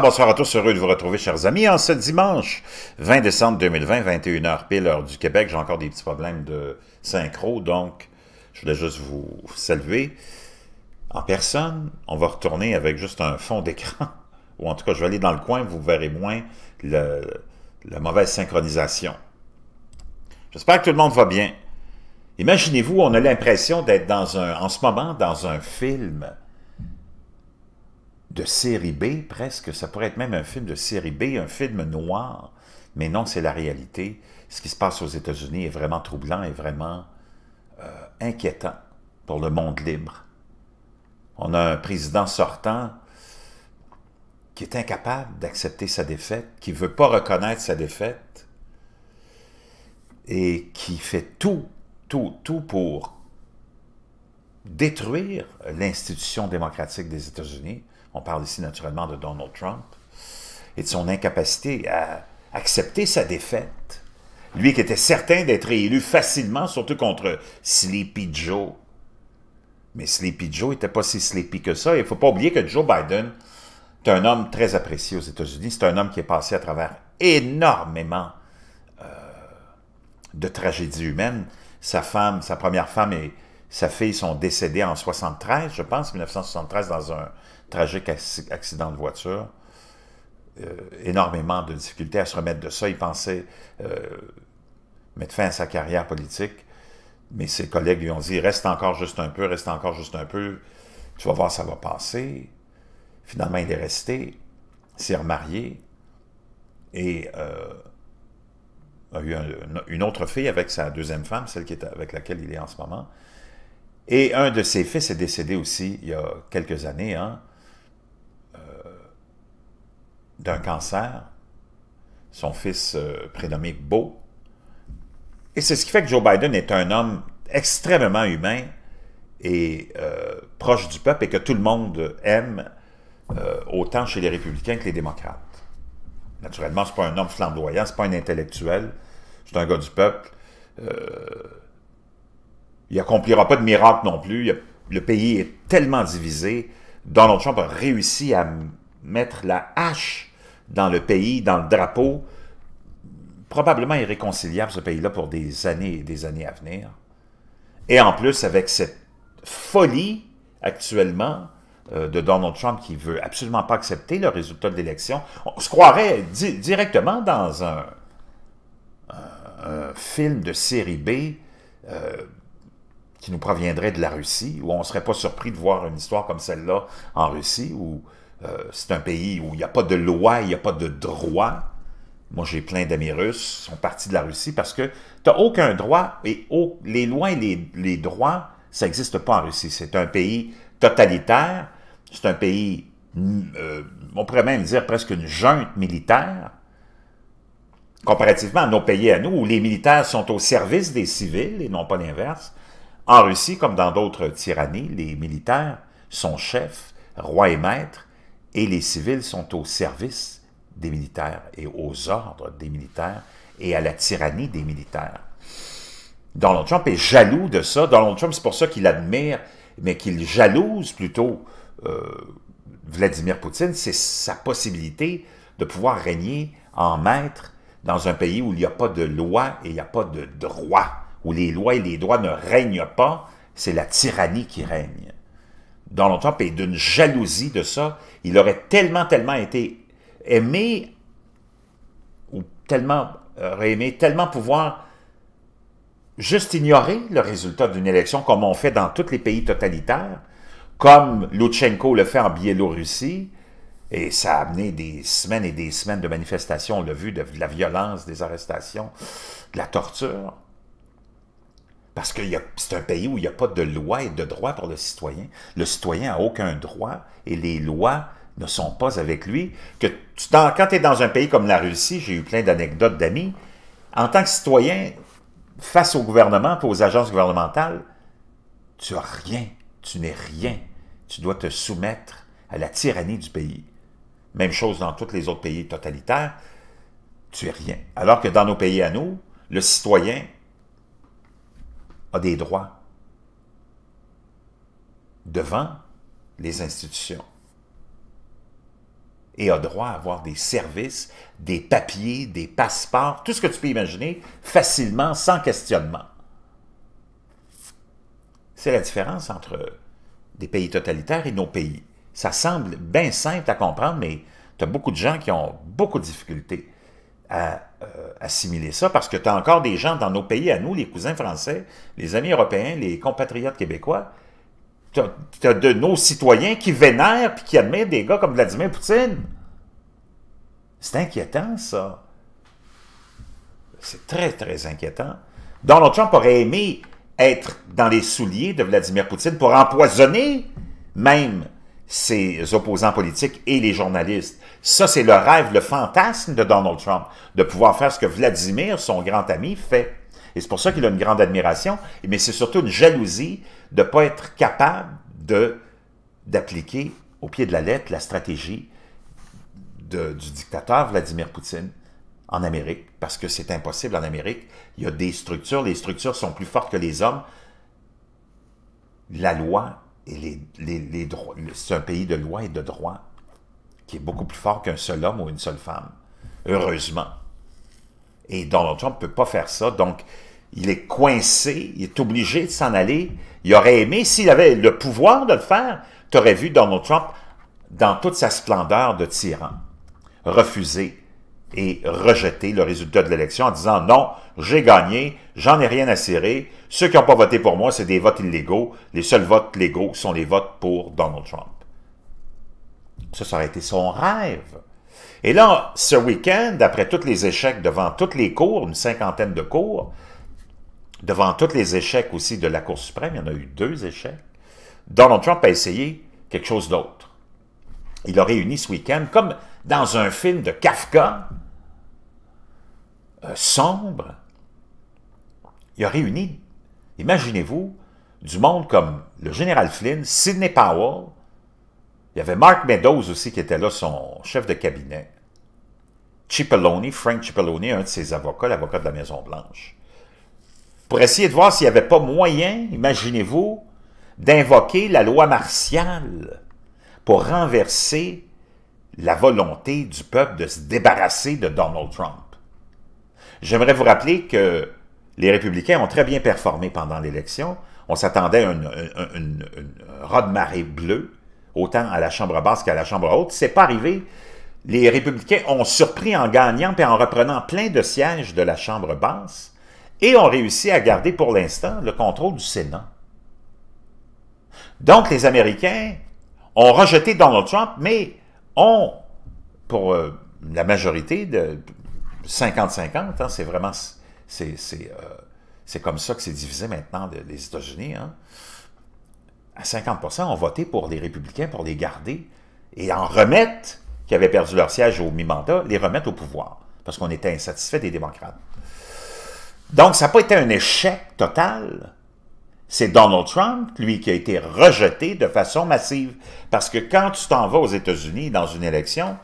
Bonsoir, à tous, heureux de vous retrouver, chers amis, en ce dimanche 20 décembre 2020, 21h pile, heure du Québec. J'ai encore des petits problèmes de synchro, donc je voulais juste vous saluer en personne. On va retourner avec juste un fond d'écran, ou en tout cas, je vais aller dans le coin, vous verrez moins la mauvaise synchronisation. J'espère que tout le monde va bien. Imaginez-vous, on a l'impression d'être dans un, en ce moment dans un film de série B, presque. Ça pourrait être même un film de série B, un film noir. Mais non, c'est la réalité. Ce qui se passe aux États-Unis est vraiment troublant et vraiment euh, inquiétant pour le monde libre. On a un président sortant qui est incapable d'accepter sa défaite, qui ne veut pas reconnaître sa défaite et qui fait tout, tout, tout pour détruire l'institution démocratique des États-Unis, on parle ici naturellement de Donald Trump et de son incapacité à accepter sa défaite. Lui qui était certain d'être élu facilement, surtout contre Sleepy Joe. Mais Sleepy Joe n'était pas si sleepy que ça. Il ne faut pas oublier que Joe Biden est un homme très apprécié aux États-Unis. C'est un homme qui est passé à travers énormément euh, de tragédies humaines. Sa femme, sa première femme est sa fille sont décédées en 73, je pense, 1973, dans un tragique accident de voiture. Euh, énormément de difficultés à se remettre de ça. Il pensait euh, mettre fin à sa carrière politique, mais ses collègues lui ont dit « Reste encore juste un peu, reste encore juste un peu, tu vas voir, ça va passer. » Finalement, il est resté, s'est remarié et euh, a eu une autre fille avec sa deuxième femme, celle qui est avec laquelle il est en ce moment. Et un de ses fils est décédé aussi il y a quelques années hein, euh, d'un cancer. Son fils euh, prénommé Beau. Et c'est ce qui fait que Joe Biden est un homme extrêmement humain et euh, proche du peuple et que tout le monde aime, autant chez les républicains que les démocrates. Naturellement, ce n'est pas un homme flamboyant, ce n'est pas un intellectuel, c'est un gars du peuple il n'accomplira pas de miracle non plus. le pays est tellement divisé. Donald Trump a réussi à mettre la hache dans le pays, dans le drapeau. Probablement irréconciliable, ce pays-là, pour des années et des années à venir. Et en plus, avec cette folie actuellement euh, de Donald Trump qui veut absolument pas accepter le résultat de l'élection, on se croirait directement dans un, film de série B. Euh, qui nous proviendrait de la Russie, où on ne serait pas surpris de voir une histoire comme celle-là en Russie, où euh, c'est un pays où il n'y a pas de loi, il n'y a pas de droit. Moi, j'ai plein d'amis russes qui sont partis de la Russie parce que tu n'as aucun droit et les lois et les, droits, ça n'existe pas en Russie. C'est un pays totalitaire, c'est un pays, mm, euh, on pourrait même dire presque une junte militaire, comparativement à nos pays à nous, où les militaires sont au service des civils et non pas l'inverse. En Russie, comme dans d'autres tyrannies, les militaires sont chefs, rois et maîtres, et les civils sont au service des militaires et aux ordres des militaires et à la tyrannie des militaires. Donald Trump est jaloux de ça. Donald Trump, c'est pour ça qu'il admire, mais qu'il jalouse plutôt euh, Vladimir Poutine, c'est sa possibilité de pouvoir régner en maître dans un pays où il n'y a pas de loi et il n'y a pas de droit où les lois et les droits ne règnent pas, c'est la tyrannie qui règne. Donald Trump est d'une jalousie de ça. Il aurait tellement, tellement été aimé, ou tellement, aimé, tellement pouvoir juste ignorer le résultat d'une élection comme on fait dans tous les pays totalitaires, comme Loutchenko le fait en Biélorussie, et ça a amené des semaines et des semaines de manifestations, on l'a vu, de la violence, des arrestations, de la torture. Parce que c'est un pays où il n'y a pas de loi et de droit pour le citoyen. Le citoyen n'a aucun droit et les lois ne sont pas avec lui. Que quand tu es dans un pays comme la Russie, j'ai eu plein d'anecdotes d'amis, en tant que citoyen, face au gouvernement et aux agences gouvernementales, tu n'as rien, tu n'es rien. Tu dois te soumettre à la tyrannie du pays. Même chose dans tous les autres pays totalitaires, tu es rien. Alors que dans nos pays à nous, le citoyen a des droits devant les institutions et a droit à avoir des services, des papiers, des passeports, tout ce que tu peux imaginer, facilement, sans questionnement. C'est la différence entre des pays totalitaires et nos pays. Ça semble bien simple à comprendre, mais tu as beaucoup de gens qui ont beaucoup de difficultés à euh, assimiler ça parce que tu as encore des gens dans nos pays, à nous, les cousins français, les amis européens, les compatriotes québécois, tu as, de nos citoyens qui vénèrent puis qui admettent des gars comme Vladimir Poutine. C'est inquiétant, ça. C'est très, très inquiétant. Donald Trump aurait aimé être dans les souliers de Vladimir Poutine pour empoisonner même ses opposants politiques et les journalistes. Ça, c'est le rêve, le fantasme de Donald Trump, de pouvoir faire ce que Vladimir, son grand ami, fait. Et c'est pour ça qu'il a une grande admiration, mais c'est surtout une jalousie de ne pas être capable d'appliquer au pied de la lettre la stratégie du dictateur Vladimir Poutine en Amérique, parce que c'est impossible en Amérique. Il y a des structures, les structures sont plus fortes que les hommes. La loi et les, les, c'est un pays de loi et de droit qui est beaucoup plus fort qu'un seul homme ou une seule femme. Heureusement. Et Donald Trump ne peut pas faire ça. Donc, il est coincé, il est obligé de s'en aller. Il aurait aimé, s'il avait le pouvoir de le faire, tu aurais vu Donald Trump dans toute sa splendeur de tyran. Refuser et rejeter le résultat de l'élection en disant non, j'ai gagné, j'en ai rien à cirer, ceux qui n'ont pas voté pour moi, c'est des votes illégaux, les seuls votes légaux sont les votes pour Donald Trump. Ça, ça aurait été son rêve. Et là, ce week-end, après tous les échecs devant toutes les cours, une cinquantaine de cours, devant tous les échecs aussi de la Cour suprême, il y en a eu deux échecs, Donald Trump a essayé quelque chose d'autre. Il a réuni ce week-end, comme dans un film de Kafka, euh, sombre, il a réuni, imaginez-vous, du monde comme le général Flynn, Sidney Powell, il y avait Mark Meadows aussi qui était là, son chef de cabinet, Cipollone, Frank Cipollone, un de ses avocats, l'avocat de la Maison-Blanche, pour essayer de voir s'il n'y avait pas moyen, imaginez-vous, d'invoquer la loi martiale pour renverser la volonté du peuple de se débarrasser de Donald Trump. J'aimerais vous rappeler que les républicains ont très bien performé pendant l'élection. On s'attendait à une, une, de marée bleue, autant à la Chambre basse qu'à la Chambre haute. C'est pas arrivé. Les républicains ont surpris en gagnant et en reprenant plein de sièges de la Chambre basse et ont réussi à garder pour l'instant le contrôle du Sénat. Donc les Américains ont rejeté Donald Trump, mais ont, pour euh, la majorité de 50-50, hein, c'est vraiment, euh, c'est comme ça que c'est divisé maintenant des les États-Unis, hein. à 50 ont voté pour les républicains pour les garder et en remettre, qui avaient perdu leur siège au mi-mandat, les remettent au pouvoir, parce qu'on était insatisfait des démocrates. Donc, ça n'a pas été un échec total, c'est Donald Trump, lui, qui a été rejeté de façon massive. Parce que quand tu t'en vas aux États-Unis dans une élection,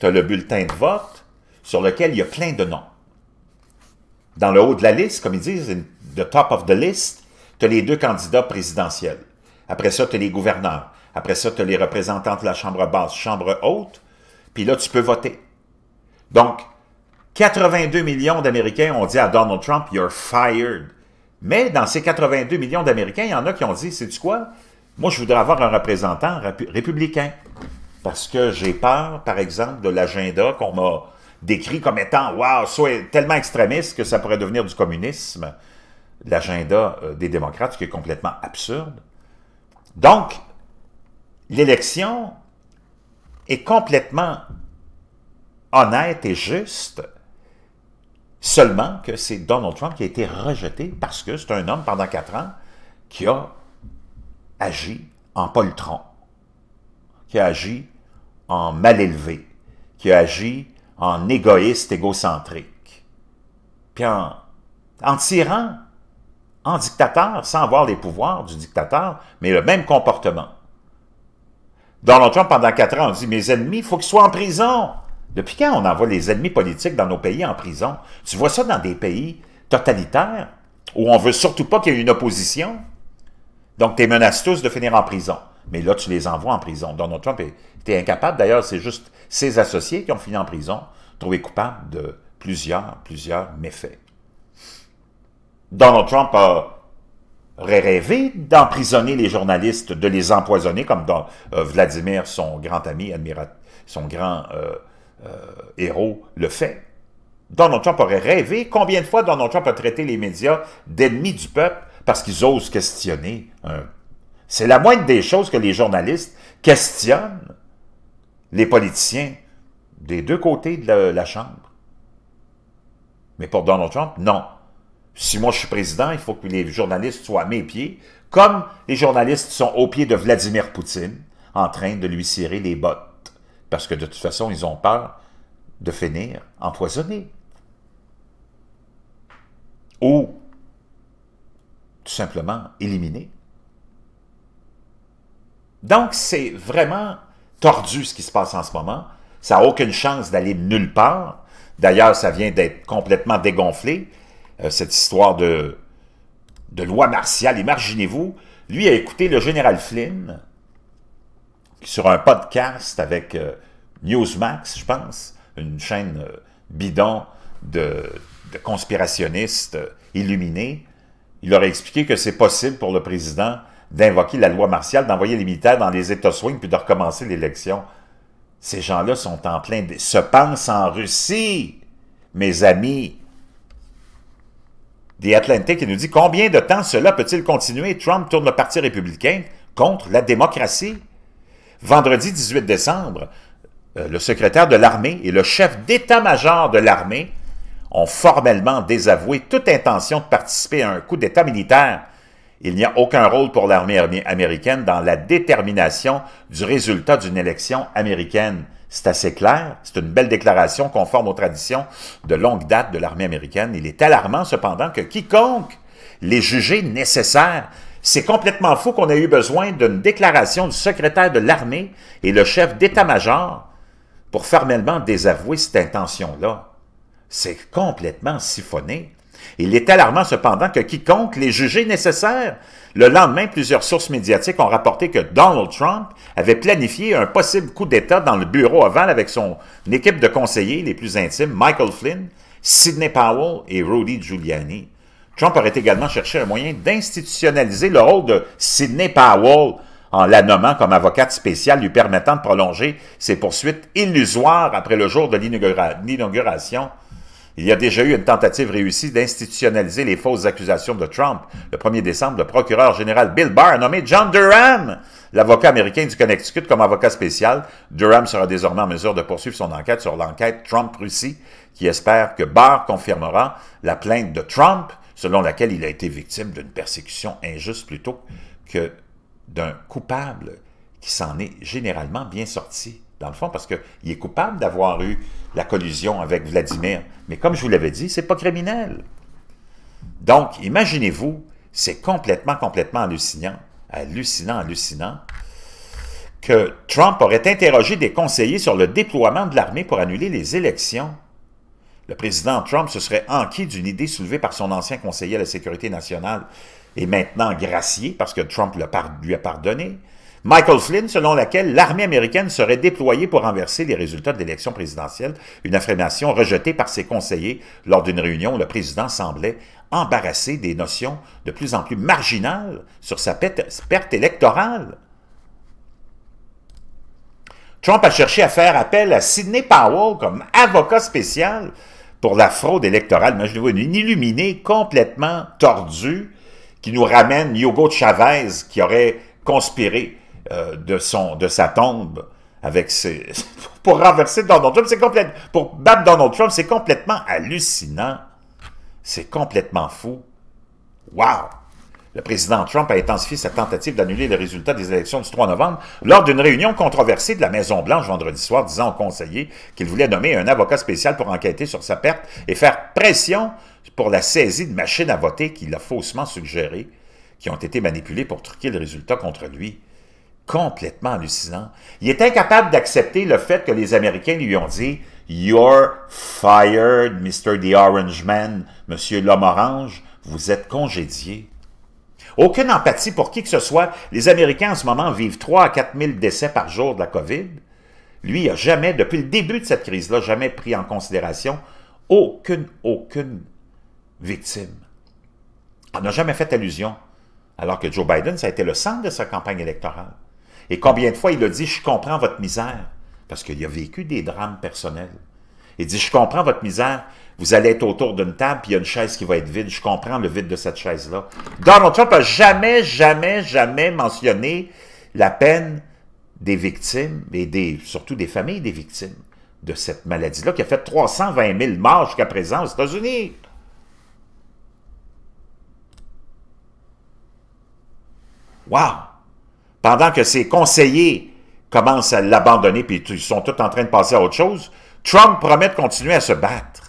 tu as le bulletin de vote sur lequel il y a plein de noms. Dans le haut de la liste, comme ils disent, the top of the list, tu as les deux candidats présidentiels. Après ça, tu as les gouverneurs. Après ça, tu as les représentants de la Chambre basse, Chambre haute. Puis là, tu peux voter. Donc, 82 millions d'Américains ont dit à Donald Trump, You're fired. Mais dans ces 82 millions d'Américains, il y en a qui ont dit, c'est du quoi? Moi, je voudrais avoir un représentant républicain parce que j'ai peur, par exemple, de l'agenda qu'on m'a décrit comme étant, waouh, soit tellement extrémiste que ça pourrait devenir du communisme. L'agenda euh, des démocrates, qui est complètement absurde. Donc, l'élection est complètement honnête et juste Seulement que c'est Donald Trump qui a été rejeté parce que c'est un homme pendant quatre ans qui a agi en poltron, qui a agi en mal élevé, qui a agi en égoïste, égocentrique, puis en, en en dictateur sans avoir les pouvoirs du dictateur, mais le même comportement. Donald Trump, pendant quatre ans, a dit « Mes ennemis, il faut qu'ils soient en prison !» Depuis quand on envoie les ennemis politiques dans nos pays en prison? Tu vois ça dans des pays totalitaires où on veut surtout pas qu'il y ait une opposition. Donc, tu menaces tous de finir en prison. Mais là, tu les envoies en prison. Donald Trump était incapable. D'ailleurs, c'est juste ses associés qui ont fini en prison, trouvés coupables de plusieurs, plusieurs méfaits. Donald Trump a rêvé d'emprisonner les journalistes, de les empoisonner, comme dans, euh, Vladimir, son grand ami, son grand euh, euh, héros le fait. Donald Trump aurait rêvé. Combien de fois Donald Trump a traité les médias d'ennemis du peuple parce qu'ils osent questionner c'est la moindre des choses que les journalistes questionnent les politiciens des deux côtés de la, la, Chambre. Mais pour Donald Trump, non. Si moi je suis président, il faut que les journalistes soient à mes pieds, comme les journalistes sont aux pieds de Vladimir Poutine, en train de lui cirer les bottes parce que de toute façon, ils ont peur de finir empoisonnés. Ou tout simplement éliminés. Donc, c'est vraiment tordu ce qui se passe en ce moment. Ça n'a aucune chance d'aller nulle part. D'ailleurs, ça vient d'être complètement dégonflé, euh, cette histoire de, de loi martiale. Imaginez-vous, lui a écouté le général Flynn, sur un podcast avec euh, Newsmax, je pense, une chaîne euh, bidon de, conspirationnistes euh, illuminés, il leur a expliqué que c'est possible pour le président d'invoquer la loi martiale, d'envoyer les militaires dans les états unis puis de recommencer l'élection. Ces gens-là sont en plein... se pensent en Russie, mes amis. Des Atlantiques, qui nous dit « Combien de temps cela peut-il continuer? Trump tourne le Parti républicain contre la démocratie. » vendredi 18 décembre, euh, le secrétaire de l'armée et le chef d'état-major de l'armée ont formellement désavoué toute intention de participer à un coup d'État militaire. Il n'y a aucun rôle pour l'armée américaine dans la détermination du résultat d'une élection américaine. C'est assez clair, c'est une belle déclaration conforme aux traditions de longue date de l'armée américaine. Il est alarmant cependant que quiconque les juger nécessaires c'est complètement fou qu'on ait eu besoin d'une déclaration du secrétaire de l'armée et le chef d'état-major pour formellement désavouer cette intention-là. C'est complètement siphonné. Il est alarmant cependant que quiconque les jugeait nécessaire. Le lendemain, plusieurs sources médiatiques ont rapporté que Donald Trump avait planifié un possible coup d'État dans le bureau avant avec son équipe de conseillers les plus intimes, Michael Flynn, Sidney Powell et Rudy Giuliani. Trump aurait également cherché un moyen d'institutionnaliser le rôle de Sidney Powell en la nommant comme avocate spéciale lui permettant de prolonger ses poursuites illusoires après le jour de l'inauguration. Il y a déjà eu une tentative réussie d'institutionnaliser les fausses accusations de Trump. Le 1er décembre, le procureur général Bill Barr a nommé John Durham, l'avocat américain du Connecticut, comme avocat spécial. Durham sera désormais en mesure de poursuivre son enquête sur l'enquête Trump-Russie, qui espère que Barr confirmera la plainte de Trump selon laquelle il a été victime d'une persécution injuste plutôt que d'un coupable qui s'en est généralement bien sorti, dans le fond, parce qu'il est coupable d'avoir eu la collusion avec Vladimir. Mais comme je vous l'avais dit, c'est pas criminel. Donc, imaginez-vous, c'est complètement, complètement hallucinant, hallucinant, hallucinant, que Trump aurait interrogé des conseillers sur le déploiement de l'armée pour annuler les élections le président Trump se serait enquis d'une idée soulevée par son ancien conseiller à la sécurité nationale et maintenant gracié parce que Trump lui a pardonné. Michael Flynn, selon laquelle l'armée américaine serait déployée pour renverser les résultats de l'élection présidentielle, une affirmation rejetée par ses conseillers lors d'une réunion où le président semblait embarrassé des notions de plus en plus marginales sur sa perte électorale. Trump a cherché à faire appel à Sidney Powell comme avocat spécial pour la fraude électorale. Mais je vois une illuminée complètement tordue qui nous ramène Hugo Chavez qui aurait conspiré euh, de, son, de sa tombe avec ses, pour renverser Donald Trump. C'est pour battre Donald Trump, c'est complètement hallucinant. C'est complètement fou. Wow! Le président Trump a intensifié sa tentative d'annuler le résultat des élections du 3 novembre lors d'une réunion controversée de la Maison-Blanche vendredi soir, disant aux conseillers qu'il voulait nommer un avocat spécial pour enquêter sur sa perte et faire pression pour la saisie de machines à voter qu'il a faussement suggérées, qui ont été manipulées pour truquer le résultat contre lui. Complètement hallucinant. Il est incapable d'accepter le fait que les Américains lui ont dit « You're fired, Mr. The Orange Man, Monsieur l'Homme Orange, vous êtes congédié ». Aucune empathie pour qui que ce soit. Les Américains, en ce moment, vivent 3 à 4 000 décès par jour de la COVID. Lui, il n'a jamais, depuis le début de cette crise-là, jamais pris en considération aucune, aucune victime. On n'a jamais fait allusion. Alors que Joe Biden, ça a été le centre de sa campagne électorale. Et combien de fois il a dit « je comprends votre misère » parce qu'il a vécu des drames personnels. Il dit « je comprends votre misère » vous allez être autour d'une table, puis il y a une chaise qui va être vide. Je comprends le vide de cette chaise-là. Donald Trump n'a jamais, jamais, jamais mentionné la peine des victimes, et des, surtout des familles des victimes de cette maladie-là, qui a fait 320 000 morts jusqu'à présent aux États-Unis. Wow! Pendant que ses conseillers commencent à l'abandonner, puis ils sont tous en train de passer à autre chose, Trump promet de continuer à se battre.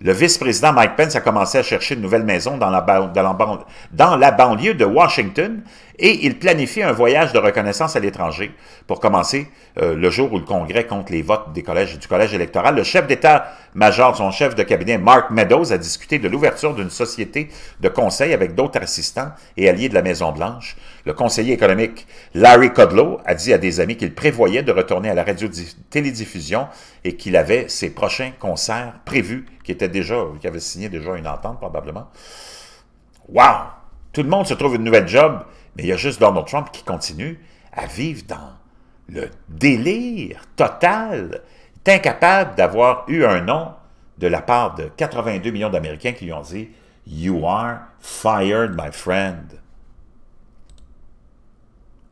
Le vice-président Mike Pence a commencé à chercher une nouvelle maison dans la, dans la, banlieue de Washington et il planifie un voyage de reconnaissance à l'étranger pour commencer euh, le jour où le Congrès compte les votes des collèges, du collège électoral. Le chef d'État-major, son chef de cabinet, Mark Meadows, a discuté de l'ouverture d'une société de conseil avec d'autres assistants et alliés de la Maison-Blanche. Le conseiller économique Larry Kudlow a dit à des amis qu'il prévoyait de retourner à la radio-télédiffusion et qu'il avait ses prochains concerts prévus, qui étaient déjà, qui avait signé déjà une entente probablement. Wow! Tout le monde se trouve une nouvelle job. Mais il y a juste Donald Trump qui continue à vivre dans le délire total. incapable d'avoir eu un nom de la part de 82 millions d'Américains qui lui ont dit « You are fired, my friend ».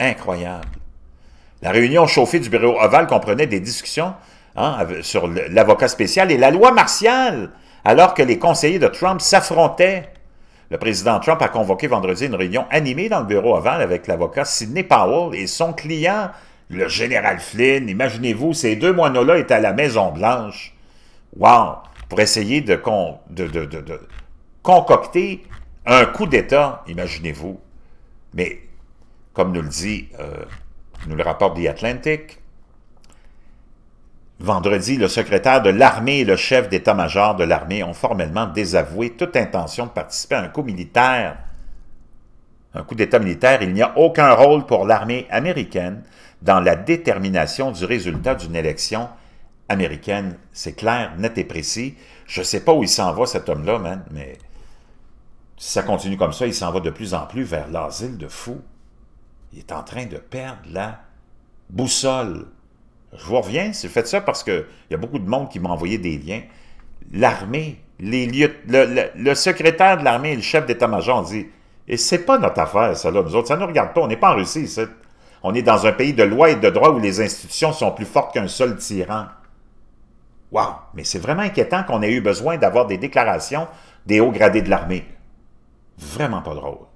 Incroyable. La réunion chauffée du bureau ovale comprenait des discussions hein, sur l'avocat spécial et la loi martiale, alors que les conseillers de Trump s'affrontaient le président Trump a convoqué vendredi une réunion animée dans le bureau avant avec l'avocat Sidney Powell et son client, le général Flynn. Imaginez-vous, ces deux moineaux-là étaient à la Maison-Blanche. Wow! Pour essayer de, concocter un coup d'État, imaginez-vous. Mais, comme nous le dit, euh, nous le rapport The Atlantic, Vendredi, le secrétaire de l'armée et le chef d'état-major de l'armée ont formellement désavoué toute intention de participer à un coup militaire. Un coup d'état militaire, il n'y a aucun rôle pour l'armée américaine dans la détermination du résultat d'une élection américaine. C'est clair, net et précis. Je ne sais pas où il s'en va, cet homme-là, mais si ça continue comme ça, il s'en va de plus en plus vers l'asile de fous. Il est en train de perdre la boussole je vous reviens, Je fait ça parce qu'il y a beaucoup de monde qui m'a envoyé des liens. L'armée, les lieux, le, secrétaire de l'armée et le chef d'état-major ont dit Et c'est pas notre affaire, ça, là, nous autres, ça ne nous regarde pas, on n'est pas en Russie, On est dans un pays de loi et de droit où les institutions sont plus fortes qu'un seul tyran. Wow! Mais c'est vraiment inquiétant qu'on ait eu besoin d'avoir des déclarations des hauts gradés de l'armée. Vraiment pas drôle.